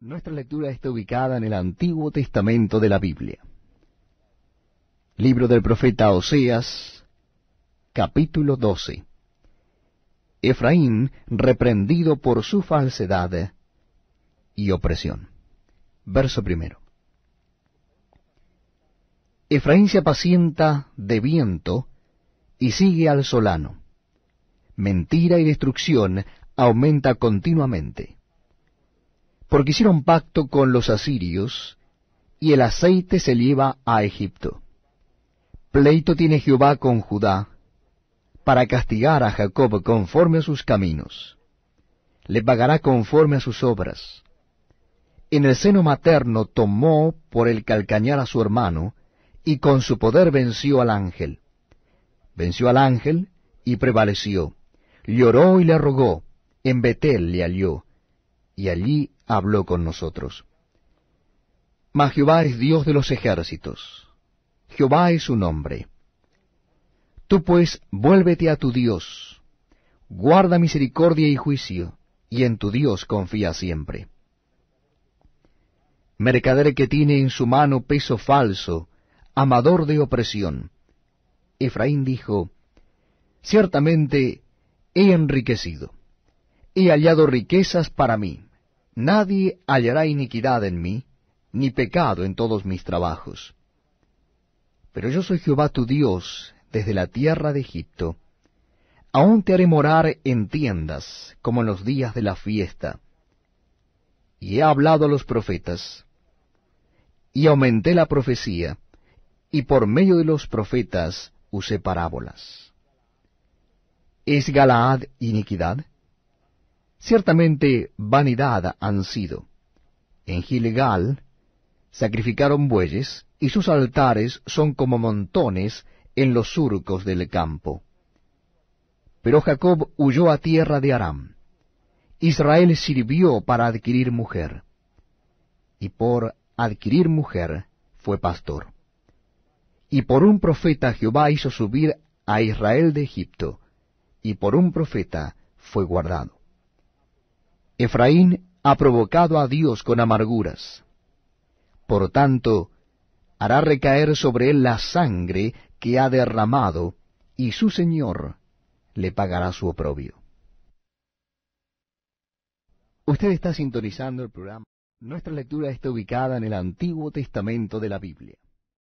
Nuestra lectura está ubicada en el Antiguo Testamento de la Biblia. Libro del profeta Oseas, capítulo 12. Efraín reprendido por su falsedad y opresión. Verso primero. Efraín se apacienta de viento y sigue al solano. Mentira y destrucción aumenta continuamente porque hicieron pacto con los asirios, y el aceite se lleva a Egipto. Pleito tiene Jehová con Judá, para castigar a Jacob conforme a sus caminos. Le pagará conforme a sus obras. En el seno materno tomó por el calcañar a su hermano, y con su poder venció al ángel. Venció al ángel y prevaleció. Lloró y le rogó, en Betel le alió y allí habló con nosotros. Mas Jehová es Dios de los ejércitos. Jehová es su nombre. Tú pues vuélvete a tu Dios, guarda misericordia y juicio, y en tu Dios confía siempre. Mercader que tiene en su mano peso falso, amador de opresión. Efraín dijo, Ciertamente he enriquecido, he hallado riquezas para mí Nadie hallará iniquidad en mí, ni pecado en todos mis trabajos. Pero yo soy Jehová tu Dios desde la tierra de Egipto. Aún te haré morar en tiendas, como en los días de la fiesta. Y he hablado a los profetas, y aumenté la profecía, y por medio de los profetas usé parábolas. ¿Es Galaad iniquidad? Ciertamente vanidad han sido. En Gilgal sacrificaron bueyes, y sus altares son como montones en los surcos del campo. Pero Jacob huyó a tierra de Aram. Israel sirvió para adquirir mujer, y por adquirir mujer fue pastor. Y por un profeta Jehová hizo subir a Israel de Egipto, y por un profeta fue guardado. Efraín ha provocado a Dios con amarguras. Por tanto, hará recaer sobre él la sangre que ha derramado, y su Señor le pagará su oprobio. Usted está sintonizando el programa. Nuestra lectura está ubicada en el Antiguo Testamento de la Biblia.